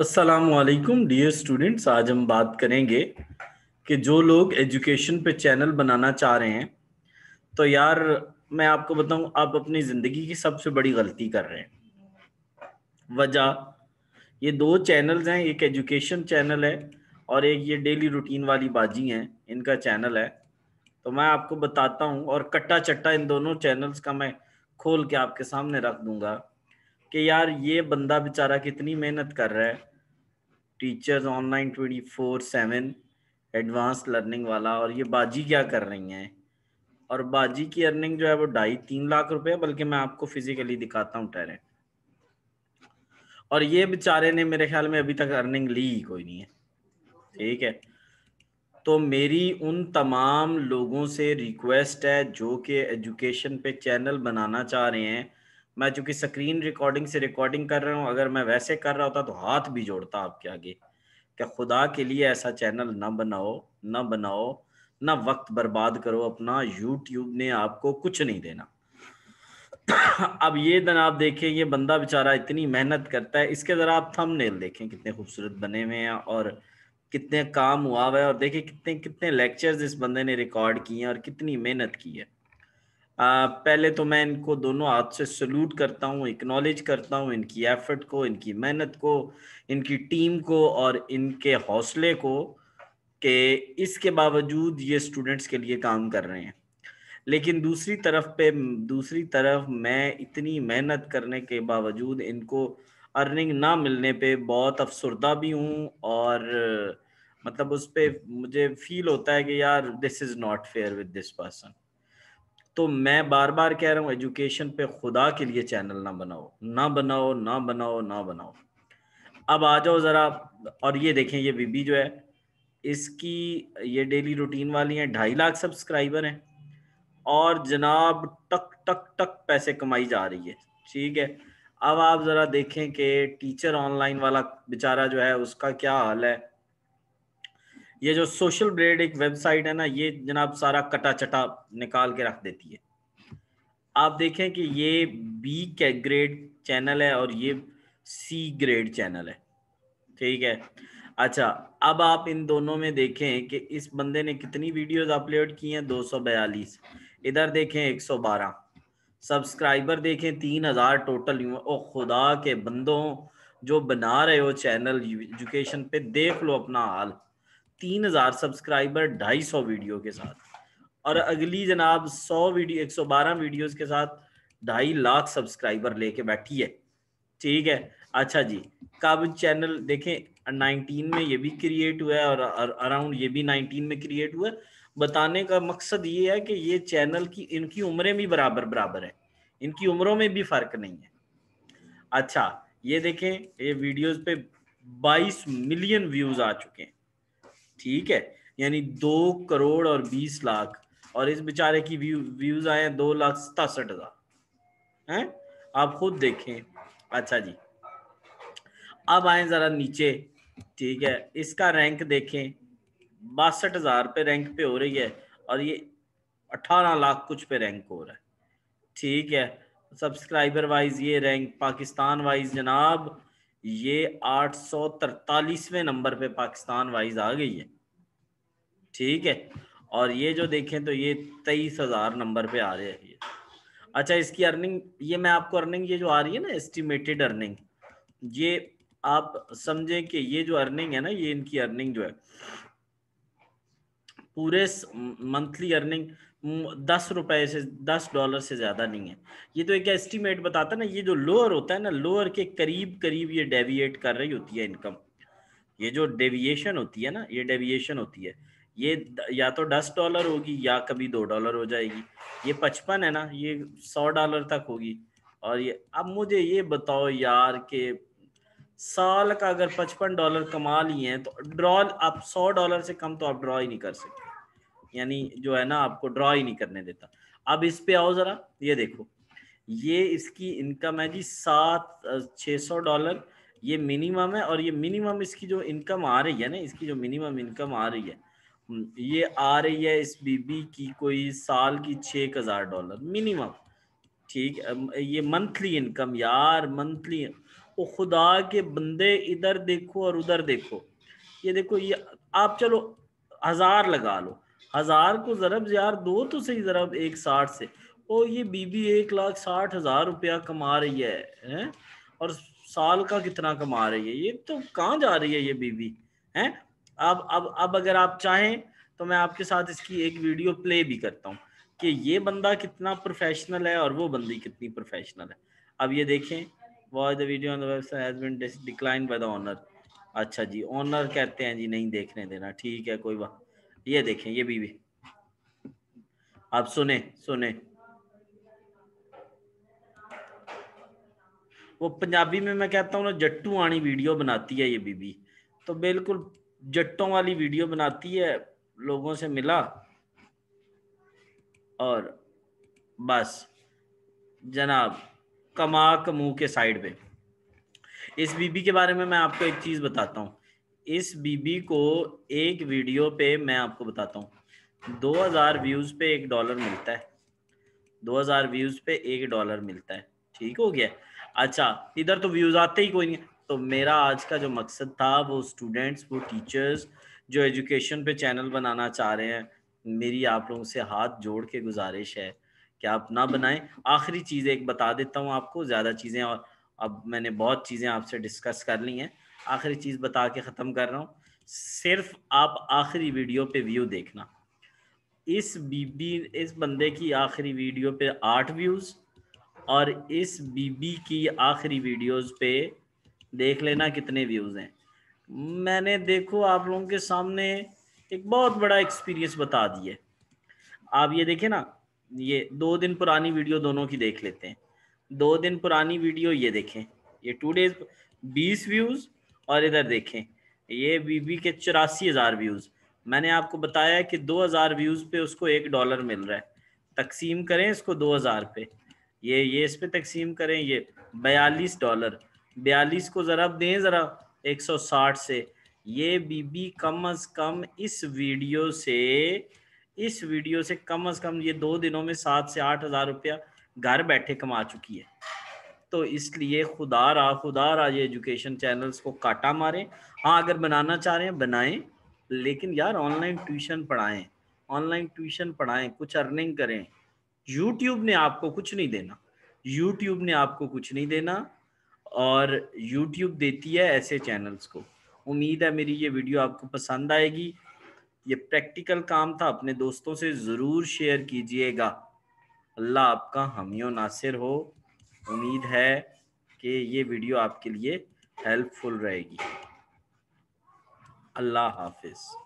असलकुम dear students आज हम बात करेंगे कि जो लोग एजुकेशन पे चैनल बनाना चाह रहे हैं तो यार मैं आपको बताऊं आप अपनी ज़िंदगी की सबसे बड़ी गलती कर रहे हैं वजह ये दो चैनल्स हैं एक एजुकेशन चैनल है और एक ये डेली रूटीन वाली बाजी हैं इनका चैनल है तो मैं आपको बताता हूँ और कट्टा चट्टा इन दोनों चैनल्स का मैं खोल के आपके सामने रख दूंगा कि यार ये बंदा बेचारा कितनी मेहनत कर रहा है teachers online twenty four seven advance learning वाला और ये बाजी क्या कर रही हैं और बाजी की अर्निंग जो है वो ढाई तीन लाख रुपए बल्कि मैं आपको फिजिकली दिखाता हूँ टेरेंट और ये बेचारे ने मेरे ख्याल में अभी तक अर्निंग ली ही कोई नहीं है ठीक है तो मेरी उन तमाम लोगों से रिक्वेस्ट है जो कि एजुकेशन पे चैनल बनाना चाह रहे हैं मैं चूंकि स्क्रीन रिकॉर्डिंग से रिकॉर्डिंग कर रहा हूँ अगर मैं वैसे कर रहा होता तो हाथ भी जोड़ता आपके आगे क्या खुदा के लिए ऐसा चैनल ना बनाओ ना बनाओ ना वक्त बर्बाद करो अपना यूट्यूब ने आपको कुछ नहीं देना अब ये आप देखें ये बंदा बेचारा इतनी मेहनत करता है इसके ज़रा आप थंबनेल देखें कितने खूबसूरत बने हुए हैं और कितने काम हुआ हुआ है और देखें कितने कितने लेक्चर्स इस बंदे ने रिकॉर्ड किए हैं और कितनी मेहनत की है आ, पहले तो मैं इनको दोनों हाथ से सल्यूट करता हूँ इकनॉलेज करता हूँ इनकी एफर्ट को इनकी मेहनत को इनकी टीम को और इनके हौसले को कि इसके बावजूद ये स्टूडेंट्स के लिए काम कर रहे हैं लेकिन दूसरी तरफ पे दूसरी तरफ मैं इतनी मेहनत करने के बावजूद इनको अर्निंग ना मिलने पे बहुत अफसरदा भी हूँ और मतलब उस पर मुझे फील होता है कि यार this is not fair with this person तो मैं बार बार कह रहा हूँ एजुकेशन पे खुदा के लिए चैनल ना बनाओ ना बनाओ ना बनाओ ना बनाओ अब आ जाओ ज़रा और ये देखें ये बीबी जो है इसकी ये डेली रूटीन वाली हैं ढाई लाख सब्सक्राइबर हैं और जनाब टक टक टक पैसे कमाई जा रही है ठीक है अब आप ज़रा देखें कि टीचर ऑनलाइन वाला बेचारा जो है उसका क्या हाल है ये जो सोशल ब्रेड एक वेबसाइट है ना ये जनाब सारा कटा चटा निकाल के रख देती है आप देखें कि ये बी के ग्रेड चैनल है और ये सी ग्रेड चैनल है ठीक है अच्छा अब आप इन दोनों में देखें कि इस बंदे ने कितनी वीडियोस अपलोड की हैं 242 इधर देखें 112 सब्सक्राइबर देखें 3000 टोटल ओ खुदा के बंदों जो बना रहे हो चैनल एजुकेशन पे देख लो अपना हाल तीन हजार सब्सक्राइबर ढाई सौ वीडियो के साथ और अगली जनाब सौ वीडियो एक सौ बारह वीडियो के साथ ढाई लाख सब्सक्राइबर लेके बैठी है ठीक है अच्छा जी कब चैनल देखें नाइनटीन में ये भी क्रिएट हुआ है और अराउंड ये भी नाइनटीन में क्रिएट हुआ है बताने का मकसद ये है कि ये चैनल की इनकी उम्रें भी बराबर बराबर है इनकी उम्रों में भी फर्क नहीं है अच्छा ये देखें ये वीडियोस पे 22 मिलियन व्यूज आ चुके हैं ठीक है यानी दो करोड़ और बीस लाख और इस बेचारे की व्यू व्यूज आए दो लाख सतासठ हजार है आप खुद देखें अच्छा जी अब आए जरा नीचे ठीक है इसका रैंक देखें बासठ हजार पे रैंक पे हो रही है और ये अठारह लाख कुछ पे रैंक हो रहा है ठीक है सब्सक्राइबर वाइज ये रैंक पाकिस्तान वाइज जनाब ये 843वें नंबर पे पाकिस्तान वाइज आ गई है ठीक है और ये जो देखें तो ये तेईस हजार नंबर पे आ रहे हैं ये अच्छा इसकी अर्निंग ये मैं आपको अर्निंग ये जो आ रही है ना एस्टिमेटेड अर्निंग ये आप समझें कि ये जो अर्निंग है ना ये इनकी अर्निंग जो है पूरे मंथली अर्निंग दस रुपए से दस डॉलर से ज़्यादा नहीं है ये तो एक एस्टीमेट बताता है ना ये जो लोअर होता है ना लोअर के करीब करीब ये डेविएट कर रही होती है इनकम ये जो डेविएशन होती है ना ये डेविएशन होती है ये या तो दस डॉलर होगी या कभी दो डॉलर हो जाएगी ये पचपन है ना ये सौ डॉलर तक होगी और ये अब मुझे ये बताओ यार के साल का अगर पचपन डॉलर कमा लिए हैं तो ड्रॉ आप सौ डॉलर से कम तो आप ड्रॉ ही नहीं कर सकते यानी जो है ना आपको ड्रॉ ही नहीं करने देता अब इस पे आओ जरा ये देखो ये इसकी इनकम है जी सात छ सौ डॉलर ये मिनिमम है और ये मिनिमम इसकी जो इनकम आ रही है ना इसकी जो मिनिमम इनकम आ रही है हम्म, ये आ रही है इस बीबी की कोई साल की छ हजार डॉलर मिनिमम ठीक ये मंथली इनकम यार मंथली ओ खुदा के बंदे इधर देखो और उधर देखो ये देखो ये आप चलो हजार लगा लो हजार को जरब यार दो तो सही जरब एक साठ से ओ ये बीबी एक लाख साठ हजार रुपया कमा रही है है और साल का कितना कमा रही है ये तो कहाँ जा रही है ये बीबी हैं अब अब अब अगर आप चाहें तो मैं आपके साथ इसकी एक वीडियो प्ले भी करता हूँ कि ये बंदा कितना प्रोफेशनल है और वो बंदी कितनी प्रोफेशनल है अब ये देखें was the video on the website has decline by the owner अच्छा जी ऑनर कहते हैं जी नहीं देखने देना ठीक है कोई बात ये देखें ये बीवी आप सुने सुने वो पंजाबी में मैं कहता हूँ ना जट्टू आनी वीडियो बनाती है ये बीबी तो बिल्कुल जट्टों वाली वीडियो बनाती है लोगों से मिला और बस जनाब कमा कमू के साइड पे इस बीबी के बारे में मैं आपको एक चीज़ बताता हूँ इस बीबी को एक वीडियो पे मैं आपको बताता हूँ 2000 व्यूज पे एक डॉलर मिलता है 2000 व्यूज पे एक डॉलर मिलता है ठीक हो गया अच्छा इधर तो व्यूज आते ही कोई नहीं तो मेरा आज का जो मकसद था वो स्टूडेंट्स वो टीचर्स जो एजुकेशन पे चैनल बनाना चाह रहे हैं मेरी आप लोगों से हाथ जोड़ के गुजारिश है कि आप ना बनाएं आखिरी चीज़ एक बता देता हूँ आपको ज़्यादा चीज़ें और अब मैंने बहुत चीज़ें आपसे डिस्कस कर ली हैं आखिरी चीज़ बता के ख़त्म कर रहा हूँ सिर्फ आप आखिरी वीडियो पे व्यू देखना इस बीबी इस बंदे की आखिरी वीडियो पे आठ व्यूज़ और इस बीबी की आखिरी वीडियोस पे देख लेना कितने व्यूज़ हैं मैंने देखो आप लोगों के सामने एक बहुत बड़ा एक्सपीरियंस बता दिए आप ये देखें ना ये दो दिन पुरानी वीडियो दोनों की देख लेते हैं दो दिन पुरानी वीडियो ये देखें ये टू डेज बीस व्यूज़ और इधर देखें ये बीबी के चौरासी हज़ार व्यूज़ मैंने आपको बताया कि दो हज़ार व्यूज़ पे उसको एक डॉलर मिल रहा है तकसीम करें इसको दो हज़ार पे ये ये इस पे तकसीम करें ये बयालीस डॉलर बयालीस को ज़रा दें ज़रा एक सौ साठ से ये बीबी कम अज़ कम इस वीडियो से इस वीडियो से कम अज़ कम ये दो दिनों में सात से आठ हज़ार रुपया घर बैठे कमा चुकी है तो इसलिए खुदा रहा खुदा रहा ये एजुकेशन चैनल्स को काटा मारें हाँ अगर बनाना चाह रहे हैं बनाएं लेकिन यार ऑनलाइन ट्यूशन पढ़ाएं ऑनलाइन ट्यूशन पढ़ाएं कुछ अर्निंग करें यूट्यूब ने आपको कुछ नहीं देना यूट्यूब ने आपको कुछ नहीं देना और यूट्यूब देती है ऐसे चैनल्स को उम्मीद है मेरी ये वीडियो आपको पसंद आएगी ये प्रैक्टिकल काम था अपने दोस्तों से ज़रूर शेयर कीजिएगा अल्लाह आपका हमियों नासिर हो उम्मीद है कि ये वीडियो आपके लिए हेल्पफुल रहेगी अल्लाह हाफिज़